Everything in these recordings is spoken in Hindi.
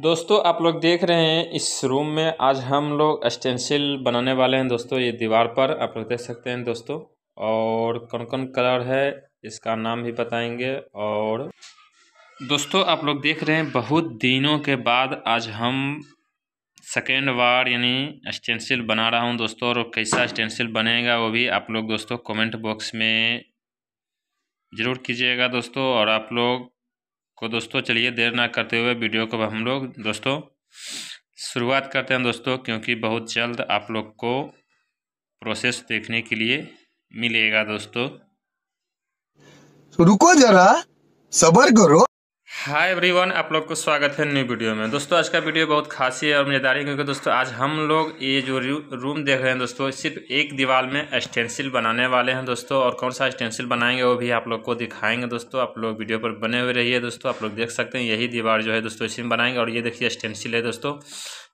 दोस्तों आप लोग देख रहे हैं इस रूम में आज हम लोग स्टेंसिल बनाने वाले हैं दोस्तों ये दीवार पर आप लोग देख सकते हैं दोस्तों और कौन कौन कलर है इसका नाम भी बताएंगे और दोस्तों आप लोग देख रहे हैं बहुत दिनों के बाद आज हम सेकेंड बार यानी स्टेंसिल बना रहा हूं दोस्तों और कैसा स्टेंसिल बनेगा वो भी आप लोग दोस्तों कमेंट बॉक्स में ज़रूर कीजिएगा दोस्तों और आप लोग को दोस्तों चलिए देर ना करते हुए वीडियो को हम लोग दोस्तों शुरुआत करते हैं दोस्तों क्योंकि बहुत जल्द आप लोग को प्रोसेस देखने के लिए मिलेगा दोस्तों रुको जरा सबर करो हाय एवरीवन आप लोग को स्वागत है न्यू वीडियो में दोस्तों आज का वीडियो बहुत खासी है और मज़ेदार है क्योंकि दोस्तों आज हम लोग ये जो रूम देख रहे हैं दोस्तों सिर्फ एक दीवार में स्टेंसिल बनाने वाले हैं दोस्तों और कौन सा स्टेंसिल बनाएंगे वो भी आप लोग को दिखाएंगे दोस्तों आप लोग वीडियो पर बने हुए रहिए दोस्तों आप लोग देख सकते हैं यही दीवार जो है दोस्तों इसी में बनाएंगे और ये देखिए स्टेंसिल है दोस्तों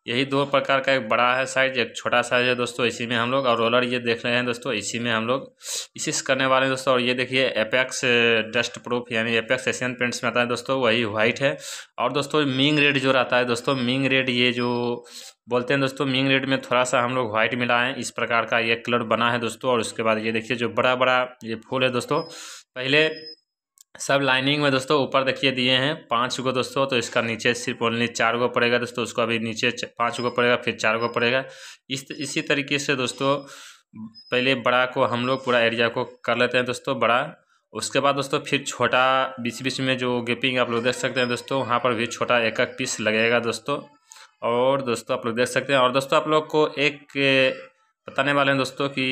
यही दो प्रकार का एक बड़ा है साइज एक छोटा साइज है दोस्तों इसी में हम लोग और रोलर ये देख रहे हैं दोस्तों इसी में हम लोग इसी से करने वाले हैं दोस्तों और ये देखिए एपेक्स डस्ट प्रूफ यानी एपेक्स एशियन पेंट्स में आता है दोस्तों वही व्हाइट है और दोस्तों मिंग रेड जो रहता है दोस्तों मिंग रेड ये जो बोलते हैं दोस्तों मिंग रेड में थोड़ा सा हम लोग व्हाइट मिला है इस प्रकार का ये कलर बना है दोस्तों और उसके बाद ये देखिए जो बड़ा बड़ा ये फूल है दोस्तों पहले सब लाइनिंग में दोस्तों ऊपर देखिए दिए हैं पाँच गो दोस्तों तो इसका नीचे सिर्फ ओनली चार गो पड़ेगा दोस्तों उसको अभी नीचे पाँच गो पड़ेगा फिर चार गो पड़ेगा इस इसी तरीके से दोस्तों पहले बड़ा को हम लोग पूरा एरिया को कर लेते हैं दोस्तों बड़ा उसके बाद दोस्तों फिर छोटा बीच बीच में जो गेपिंग आप लोग देख सकते हैं दोस्तों वहाँ पर भी छोटा एक एक पीस लगेगा दोस्तों और दोस्तों आप लोग देख सकते हैं और दोस्तों आप लोग को एक बताने वाले हैं दोस्तों कि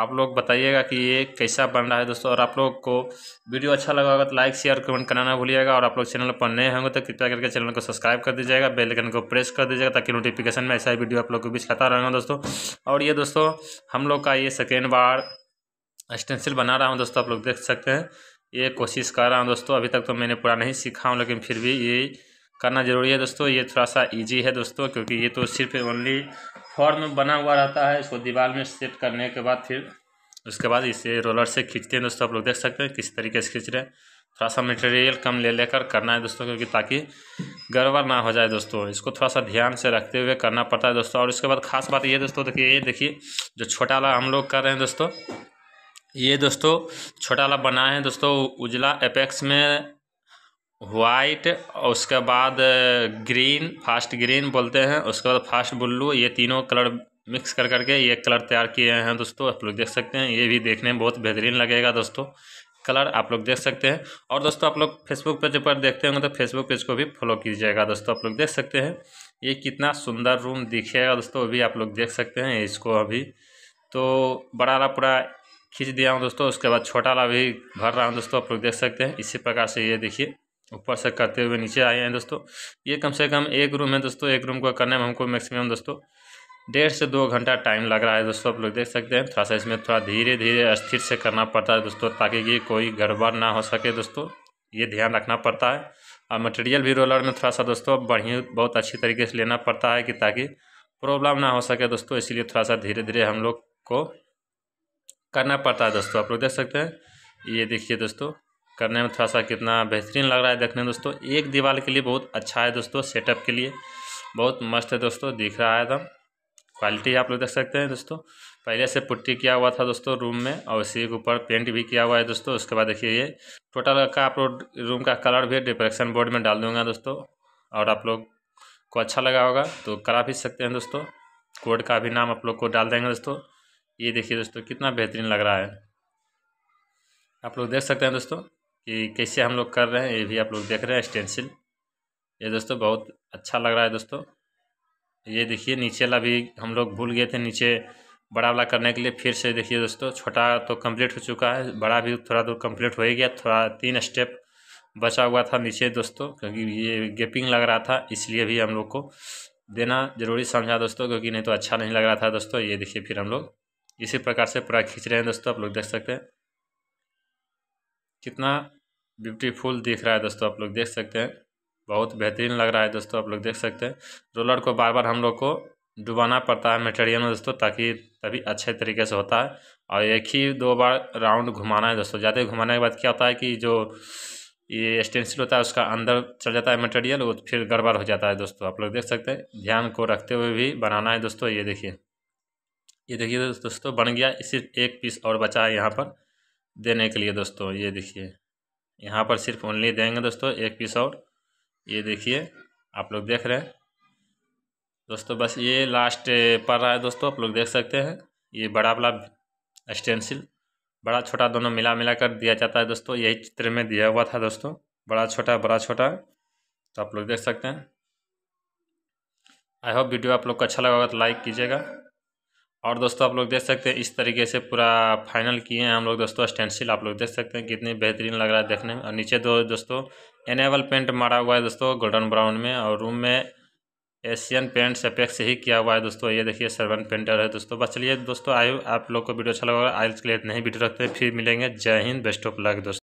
आप लोग बताइएगा कि ये कैसा बन रहा है दोस्तों और आप लोग को वीडियो अच्छा लगा होगा तो लाइक शेयर कमेंट करना ना भूलिएगा और आप लोग चैनल पर नए होंगे तो कृपया करके चैनल को सब्सक्राइब कर दीजिएगा बेल आइकन को प्रेस कर दीजिएगा ताकि नोटिफिकेशन में ऐसा ही वीडियो आप लोग के बीच लाता रहेगा दोस्तों और ये दोस्तों हम लोग का ये सेकेंड बार स्टेंसिल बना रहा हूँ दोस्तों आप लोग देख सकते हैं ये कोशिश कर रहा हूँ दोस्तों अभी तक तो मैंने पूरा नहीं सीखा हूँ लेकिन फिर भी ये करना ज़रूरी है दोस्तों ये थोड़ा सा इजी है दोस्तों क्योंकि ये तो सिर्फ ओनली फॉर्म बना हुआ रहता है इसको दीवार में सेट करने के बाद फिर उसके बाद इसे रोलर से खींचते हैं दोस्तों आप लोग देख सकते हैं किस तरीके से खींच रहे हैं थोड़ा सा मटेरियल कम ले लेकर करना है दोस्तों क्योंकि ताकि गड़बड़ ना हो जाए दोस्तों इसको थोड़ा सा ध्यान से रखते हुए करना पड़ता है दोस्तों और इसके बाद खास बात ये दोस्तों देखिए ये देखिए जो छोटा वाला हम लोग कर रहे हैं दोस्तों ये दोस्तों छोटा वाला बनाए हैं दोस्तों उजला एपेक्स में वाइट और उसके बाद ग्रीन फास्ट ग्रीन बोलते हैं उसके बाद फास्ट ब्लू ये तीनों कलर मिक्स कर करके ये कलर तैयार किए हैं दोस्तों आप लोग देख सकते हैं ये भी देखने में बहुत बेहतरीन लगेगा दोस्तों कलर आप लोग देख सकते हैं और दोस्तों आप लोग फेसबुक पेज पर देखते होंगे तो फेसबुक पेज को भी फॉलो कीजिएगा दोस्तों आप लोग देख सकते हैं ये कितना सुंदर रूम दिखेगा दोस्तों अभी आप लोग देख सकते हैं इसको अभी तो बड़ा वाला पूरा खींच दिया हूँ दोस्तों उसके बाद छोटा वाला भी भर रहा हूँ दोस्तों आप लोग देख सकते हैं इसी प्रकार से ये देखिए ऊपर से करते हुए नीचे आए हैं दोस्तों ये कम से कम एक रूम है दोस्तों एक रूम को करने में हमको मैक्सिमम दोस्तों डेढ़ से दो घंटा टाइम लग रहा है दोस्तों आप लोग देख सकते हैं थोड़ा सा इसमें थोड़ा धीरे धीरे स्थिर से करना पड़ता है दोस्तों ताकि कि कोई गड़बड़ ना हो सके दोस्तों ये ध्यान रखना पड़ता है और मटेरियल भी रोलर में थोड़ा सा दोस्तों बढ़िया बहुत अच्छी तरीके से लेना पड़ता है कि ताकि प्रॉब्लम ना हो सके दोस्तों इसीलिए थोड़ा सा धीरे धीरे हम लोग को करना पड़ता है दोस्तों आप लोग देख सकते हैं ये देखिए दोस्तों करने में थोड़ा सा कितना बेहतरीन लग रहा है देखने में दोस्तों एक दीवार के लिए बहुत अच्छा है दोस्तों सेटअप के लिए बहुत मस्त है दोस्तों दिख रहा है एकदम क्वालिटी आप लोग देख सकते हैं दोस्तों पहले से पुट्टी किया हुआ था दोस्तों रूम में और इसी के ऊपर पेंट भी किया हुआ है दोस्तों उसके बाद देखिए ये टोटल का आप लोग रूम का कलर भी डिप्रेक्शन बोर्ड में डाल दूंगा दोस्तों और आप लोग को अच्छा लगा होगा तो करा भी सकते हैं दोस्तों कोड का भी नाम आप लोग को डाल देंगे दोस्तों ये देखिए दोस्तों कितना बेहतरीन लग रहा है आप लोग देख सकते हैं दोस्तों कि कैसे हम लोग कर रहे हैं ये भी आप लोग देख रहे हैं स्टेंसिल ये दोस्तों बहुत अच्छा लग रहा है दोस्तों ये देखिए नीचे वाला भी हम लोग भूल गए थे नीचे बड़ा वाला करने के लिए फिर से देखिए दोस्तों छोटा तो कंप्लीट हो चुका है बड़ा भी थोड़ा दूर कंप्लीट हो ही गया थोड़ा तीन स्टेप बचा हुआ था नीचे दोस्तों क्योंकि ये गेपिंग लग रहा था इसलिए भी हम लोग को देना ज़रूरी समझा दोस्तों क्योंकि नहीं तो अच्छा नहीं लग रहा था दोस्तों ये देखिए फिर हम लोग इसी प्रकार से पूरा खींच रहे हैं दोस्तों आप लोग देख सकते हैं कितना ब्यूटीफुल दिख रहा है दोस्तों आप लोग देख सकते हैं बहुत बेहतरीन लग रहा है दोस्तों आप लोग देख सकते हैं रोलर को बार बार हम लोग को डुबाना पड़ता है मटेरियल में दोस्तों ताकि तभी अच्छे तरीके से होता है और एक ही दो बार राउंड घुमाना है दोस्तों ज़्यादा घुमाने के बाद क्या होता है कि जो ये स्टेंसिल होता है उसका अंदर चल जाता है मटेरियल वो फिर गड़बड़ हो जाता है दोस्तों आप लोग देख सकते हैं ध्यान को रखते हुए भी बनाना है दोस्तों ये देखिए ये देखिए दोस्तों बन गया सिर्फ एक पीस और बचा है यहाँ पर देने के लिए दोस्तों ये देखिए यहाँ पर सिर्फ ओनली देंगे दोस्तों एक पीस और ये देखिए आप लोग देख रहे हैं दोस्तों बस ये लास्ट पड़ रहा है दोस्तों आप लोग देख सकते हैं ये बड़ा वाला स्टेंसिल बड़ा छोटा दोनों मिला मिला कर दिया जाता है दोस्तों यही चित्र में दिया हुआ था दोस्तों बड़ा छोटा बड़ा छोटा तो आप लोग देख सकते हैं आई होप वीडियो आप लोग को अच्छा लगा होगा तो लाइक कीजिएगा और दोस्तों आप लोग देख सकते हैं इस तरीके से पूरा फाइनल किए हैं हम लोग दोस्तों स्टेंसिल आप लोग देख सकते हैं कितनी बेहतरीन लग रहा है देखने में और नीचे दो दोस्तों एनेबल पेंट मारा हुआ है दोस्तों गोल्डन ब्राउन में और रूम में एशियन पेंट सेपेक्स से ही किया हुआ है दोस्तों ये देखिए सर्वन पेंटर है दोस्तों बस चलिए दोस्तों आयु आप लोग को वीडियो अच्छा लगा आज के लिए नहीं ही वीडियो रखते हैं फिर मिलेंगे जय हिंद बेस्ट ऑफ लक दोस्तों